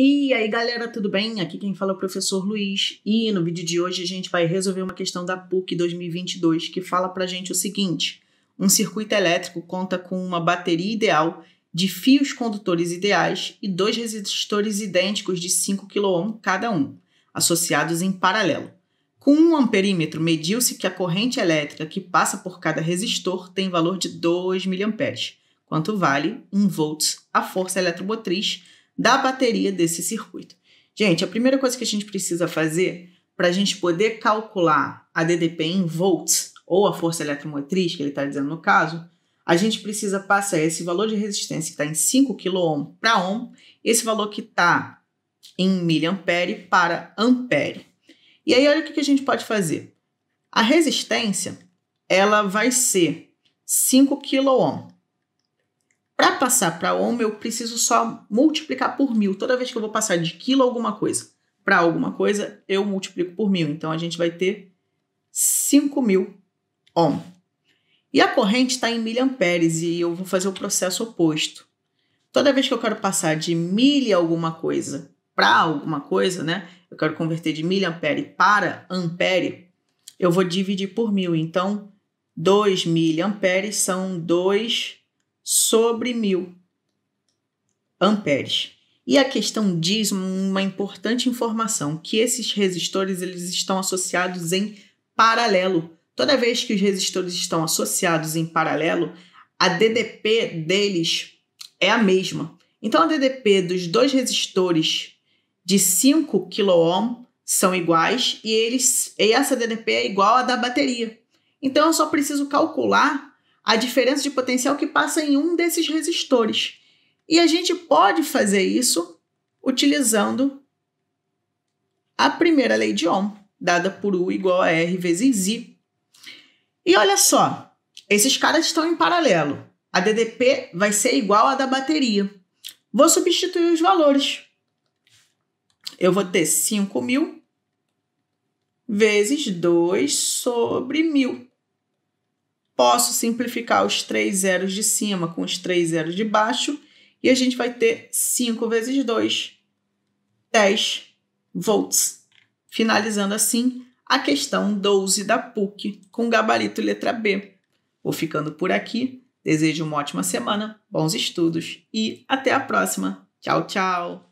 E aí galera, tudo bem? Aqui quem fala é o professor Luiz e no vídeo de hoje a gente vai resolver uma questão da PUC 2022 que fala pra gente o seguinte: um circuito elétrico conta com uma bateria ideal de fios condutores ideais e dois resistores idênticos de 5 kΩ cada um, associados em paralelo. Com um amperímetro, mediu-se que a corrente elétrica que passa por cada resistor tem valor de 2 mA, quanto vale 1 volts a força eletromotriz da bateria desse circuito. Gente, a primeira coisa que a gente precisa fazer para a gente poder calcular a DDP em volts, ou a força eletromotriz, que ele está dizendo no caso, a gente precisa passar esse valor de resistência que está em 5 kOhm para ohm, esse valor que está em miliampere para ampere. E aí olha o que a gente pode fazer. A resistência, ela vai ser 5 kOhm. Para passar para ohm, eu preciso só multiplicar por mil. Toda vez que eu vou passar de quilo alguma coisa para alguma coisa, eu multiplico por mil. Então, a gente vai ter 5 mil ohm. E a corrente está em miliamperes e eu vou fazer o processo oposto. Toda vez que eu quero passar de mili alguma coisa para alguma coisa, né? Eu quero converter de miliampere para ampere, eu vou dividir por mil. Então, 2 miliamperes são 2 sobre mil amperes. E a questão diz uma importante informação, que esses resistores eles estão associados em paralelo. Toda vez que os resistores estão associados em paralelo, a DDP deles é a mesma. Então a DDP dos dois resistores de 5 kOhm são iguais e eles e essa DDP é igual à da bateria. Então eu só preciso calcular a diferença de potencial que passa em um desses resistores. E a gente pode fazer isso utilizando a primeira lei de Ohm, dada por U igual a R vezes I. E olha só, esses caras estão em paralelo. A DDP vai ser igual à da bateria. Vou substituir os valores. Eu vou ter 5.000 vezes 2 sobre 1.000. Posso simplificar os três zeros de cima com os três zeros de baixo e a gente vai ter 5 vezes 2, 10 volts. Finalizando assim a questão 12 da PUC com gabarito letra B. Vou ficando por aqui. Desejo uma ótima semana, bons estudos e até a próxima. Tchau, tchau!